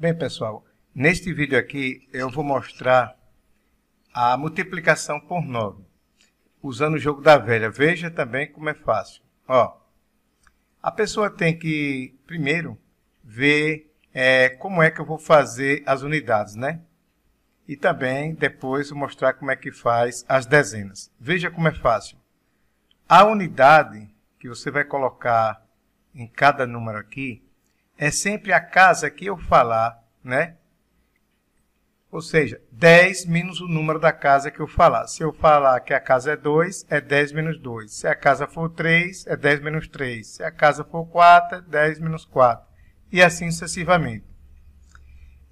Bem, pessoal, neste vídeo aqui eu vou mostrar a multiplicação por 9, usando o jogo da velha. Veja também como é fácil. Ó, a pessoa tem que, primeiro, ver é, como é que eu vou fazer as unidades, né? E também, depois, mostrar como é que faz as dezenas. Veja como é fácil. A unidade que você vai colocar em cada número aqui, é sempre a casa que eu falar, né? Ou seja, 10 menos o número da casa que eu falar. Se eu falar que a casa é 2, é 10 menos 2. Se a casa for 3, é 10 menos 3. Se a casa for 4, é 10 menos 4. E assim sucessivamente.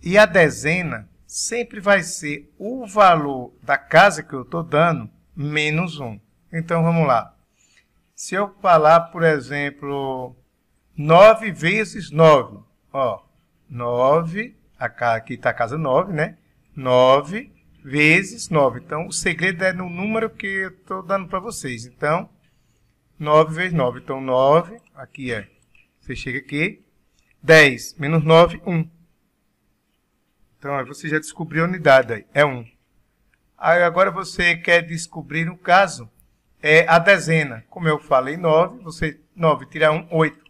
E a dezena sempre vai ser o valor da casa que eu estou dando menos 1. Então, vamos lá. Se eu falar, por exemplo, 9 vezes 9. Ó, 9, aqui está a casa 9, né? 9 vezes 9. Então, o segredo é no número que eu estou dando para vocês. Então, 9 vezes 9. Então, 9, aqui é, você chega aqui, 10 menos 9, 1. Então, aí você já descobriu a unidade aí, é 1. Aí, agora você quer descobrir, no caso, é a dezena. Como eu falei, 9, você, 9 tira 1, 8.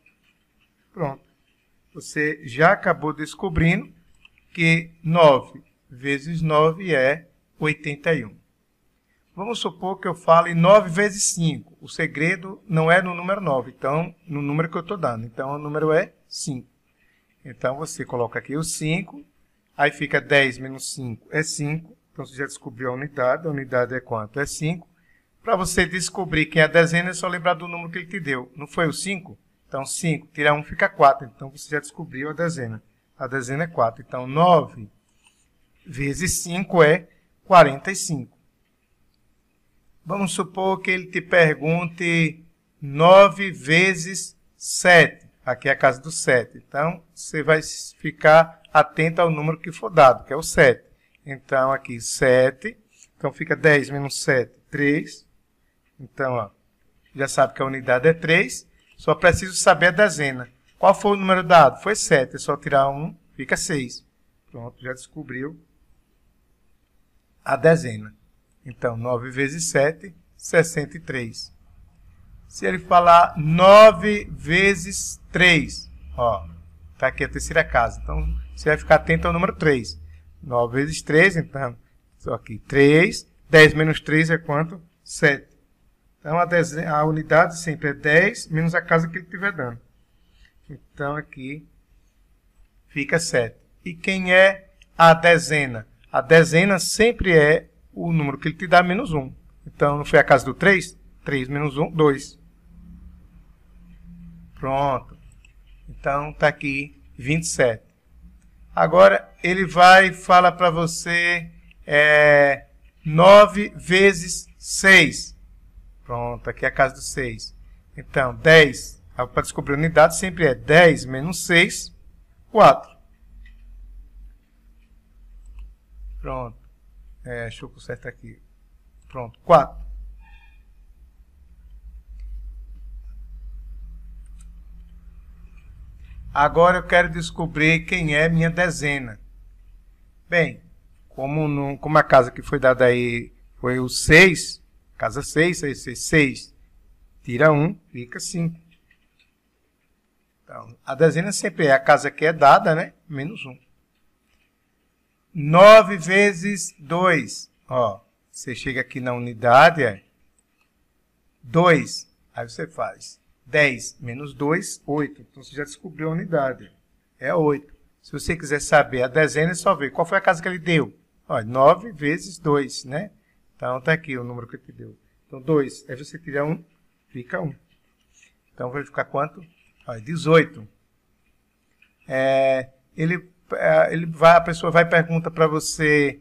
Pronto. Você já acabou descobrindo que 9 vezes 9 é 81. Vamos supor que eu fale 9 vezes 5. O segredo não é no número 9, então, no número que eu estou dando. Então, o número é 5. Então, você coloca aqui o 5, aí fica 10 menos 5 é 5. Então, você já descobriu a unidade. A unidade é quanto? É 5. Para você descobrir quem é a dezena, é só lembrar do número que ele te deu. Não foi o 5? Então, 5 tira 1 um fica 4. Então, você já descobriu a dezena. A dezena é 4. Então, 9 vezes 5 é 45. Vamos supor que ele te pergunte 9 vezes 7. Aqui é a casa do 7. Então, você vai ficar atento ao número que for dado, que é o 7. Então, aqui 7. Então, fica 10 menos 7, 3. Então, ó, já sabe que a unidade é 3. 3. Só preciso saber a dezena. Qual foi o número dado? Foi 7. É só tirar 1, fica 6. Pronto, já descobriu a dezena. Então, 9 vezes 7, 63. Se ele falar 9 vezes 3, ó, tá aqui a terceira casa. Então, você vai ficar atento ao número 3. 9 vezes 3, então, só aqui 3. 10 menos 3 é quanto? 7. Então, é a, dezen... a unidade sempre é 10 menos a casa que ele estiver dando. Então, aqui fica 7. E quem é a dezena? A dezena sempre é o número que ele te dá menos 1. Então, não foi a casa do 3? 3 menos 1, 2. Pronto. Então, está aqui 27. Agora, ele vai falar para você é, 9 vezes 6. Pronto, aqui é a casa dos 6. Então, 10, para descobrir a unidade, sempre é 10 menos 6, 4. Pronto. É, deixa eu consertar aqui. Pronto, 4. Agora eu quero descobrir quem é minha dezena. Bem, como, no, como a casa que foi dada aí foi o 6, Casa 6, 6, 6, 6. Tira 1, fica 5. Então, a dezena sempre é a casa que é dada, né? Menos 1. 9 vezes 2. Ó, você chega aqui na unidade, é 2. Aí você faz 10 menos 2, 8. Então você já descobriu a unidade. É 8. Se você quiser saber a dezena, é só ver qual foi a casa que ele deu. Olha, 9 vezes 2, né? Tá, então, está aqui o número que ele te deu. Então, 2. Aí você tira 1, um, fica 1. Um. Então, vai ficar quanto? Olha, 18. É, ele, é, ele vai, a pessoa vai perguntar para você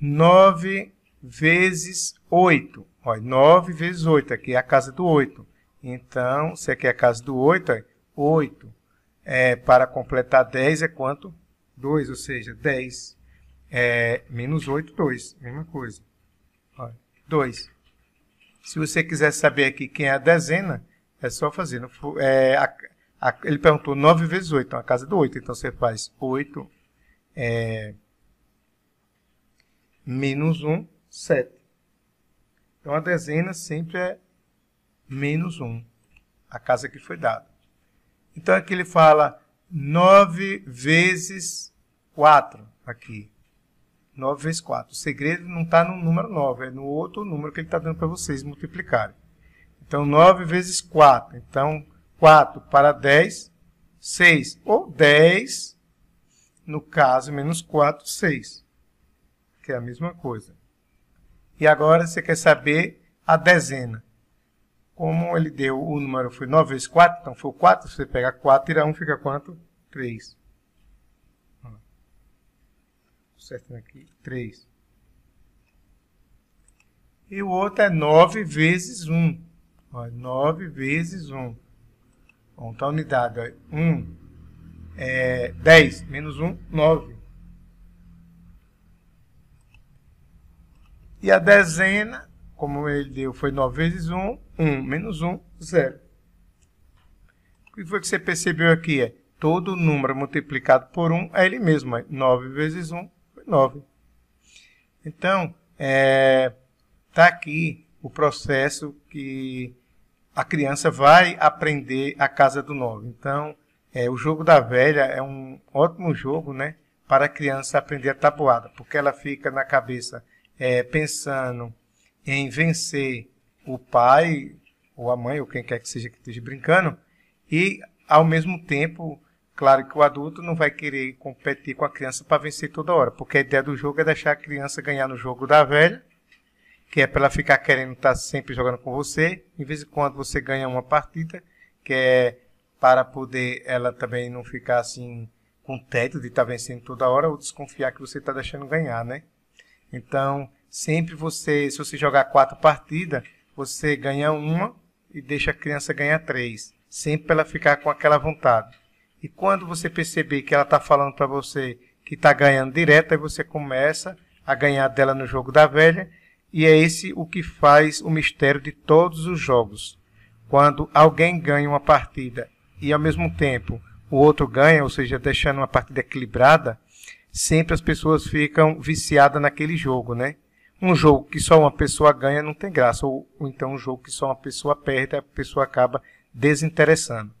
9 vezes 8. Olha, 9 vezes 8, aqui é a casa do 8. Então, se aqui é a casa do 8, olha, 8. É, para completar 10 é quanto? 2, ou seja, 10 é, menos 8, 2. Mesma coisa. 2. Se você quiser saber aqui quem é a dezena, é só fazer. É, a, a, ele perguntou 9 vezes 8, então a casa é do 8. Então você faz 8 é, menos 1, 7. Então a dezena sempre é menos 1, a casa que foi dada. Então aqui ele fala 9 vezes 4 aqui. 9 vezes 4. O segredo não está no número 9, é no outro número que ele está dando para vocês multiplicarem. Então, 9 vezes 4. Então, 4 para 10, 6. Ou 10, no caso, menos 4, 6. Que é a mesma coisa. E agora você quer saber a dezena. Como ele deu o número, foi 9 vezes 4, então foi 4. Se você pegar 4, tirar 1, fica quanto? 3 certinho aqui, 3. E o outro é 9 vezes 1. Ó, 9 vezes 1. Bom, então a unidade ó, 1 é 10, menos 1, 9. E a dezena, como ele deu, foi 9 vezes 1, 1, menos 1, 0. O que foi que você percebeu aqui? É todo número multiplicado por 1 é ele mesmo. É 9 vezes 1, 19. Então, está é, tá aqui o processo que a criança vai aprender a casa do 9. Então, é, o jogo da velha é um ótimo jogo né, para a criança aprender a tabuada, porque ela fica na cabeça é, pensando em vencer o pai ou a mãe, ou quem quer que seja que esteja brincando, e ao mesmo tempo Claro que o adulto não vai querer competir com a criança para vencer toda hora, porque a ideia do jogo é deixar a criança ganhar no jogo da velha, que é para ela ficar querendo estar tá sempre jogando com você. Em vez de quando você ganha uma partida, que é para poder ela também não ficar assim com tédio de estar tá vencendo toda hora ou desconfiar que você está deixando ganhar, né? Então, sempre você, se você jogar quatro partidas, você ganha uma e deixa a criança ganhar três. Sempre para ela ficar com aquela vontade. E quando você perceber que ela está falando para você que está ganhando direto, aí você começa a ganhar dela no jogo da velha. E é esse o que faz o mistério de todos os jogos. Quando alguém ganha uma partida e ao mesmo tempo o outro ganha, ou seja, deixando uma partida equilibrada, sempre as pessoas ficam viciadas naquele jogo, né? Um jogo que só uma pessoa ganha não tem graça, ou, ou então um jogo que só uma pessoa perde, a pessoa acaba desinteressando.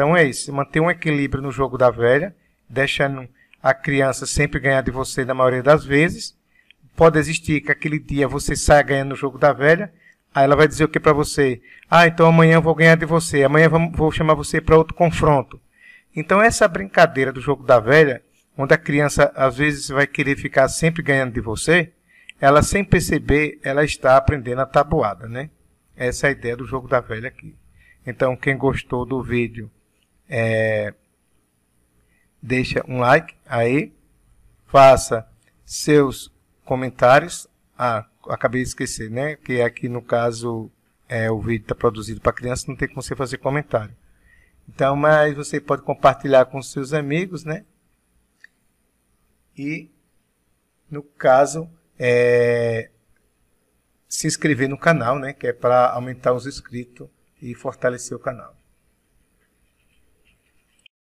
Então é isso, manter um equilíbrio no jogo da velha, deixando a criança sempre ganhar de você na maioria das vezes. Pode existir que aquele dia você saia ganhando no jogo da velha, aí ela vai dizer o que para você? Ah, então amanhã eu vou ganhar de você, amanhã vou chamar você para outro confronto. Então essa brincadeira do jogo da velha, onde a criança às vezes vai querer ficar sempre ganhando de você, ela sem perceber, ela está aprendendo a tabuada, né? Essa é a ideia do jogo da velha aqui. Então quem gostou do vídeo, é, deixa um like aí, faça seus comentários. Ah, acabei de esquecer, né? Que aqui no caso é, o vídeo está produzido para criança, não tem como você fazer comentário. Então, mas você pode compartilhar com seus amigos, né? E, no caso, é, se inscrever no canal, né? Que é para aumentar os inscritos e fortalecer o canal.